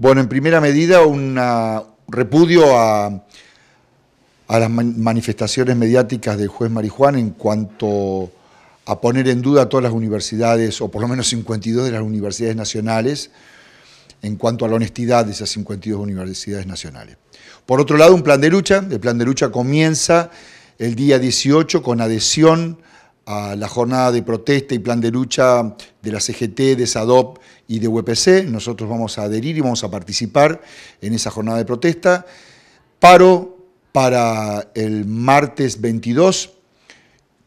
Bueno, en primera medida, un ah, repudio a, las manifestaciones mediáticas del juez Marijuán en cuanto a poner en duda todas las universidades, o por lo menos 52 de las universidades nacionales, en cuanto a la honestidad de esas 52 universidades nacionales. Por otro lado, un plan de lucha. El plan de lucha comienza el día 18 con adhesión a la jornada de protesta y plan de lucha de la CGT, de SADOP y de UPC. Nosotros vamos a adherir y vamos a participar en esa jornada de protesta. Paro para el martes 22,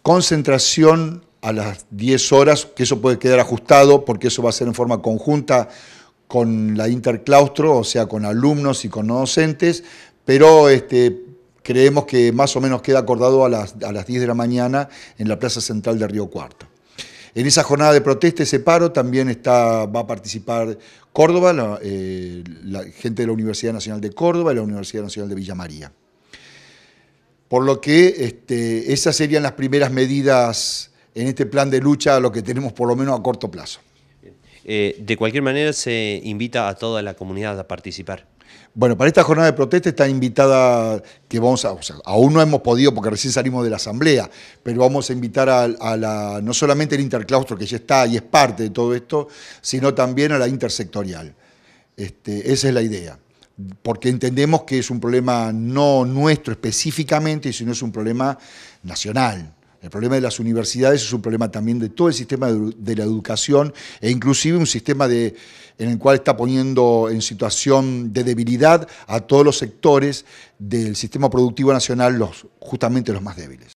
concentración a las 10 horas, que eso puede quedar ajustado porque eso va a ser en forma conjunta con la interclaustro, o sea, con alumnos y con no docentes, pero este, creemos que más o menos queda acordado a las, 10 de la mañana en la Plaza Central de Río Cuarto. En esa jornada de protesta, ese paro, también está, va a participar Córdoba, la, eh, gente de la Universidad Nacional de Córdoba y la Universidad Nacional de Villa María. Por lo que este, esas serían las primeras medidas en este plan de lucha, lo que tenemos por lo menos a corto plazo. Eh, de cualquier manera, se invita a toda la comunidad a participar. Bueno, para esta jornada de protesta está invitada, que vamos a, aún no hemos podido porque recién salimos de la asamblea, pero vamos a invitar a, la, no solamente el interclaustro que ya está y es parte de todo esto, sino también a la intersectorial. Este, esa es la idea, porque entendemos que es un problema no nuestro específicamente, sino es un problema nacional. El problema de las universidades es un problema también de todo el sistema de la educación e inclusive un sistema en el cual está poniendo en situación de debilidad a todos los sectores del sistema productivo nacional, los, justamente los más débiles.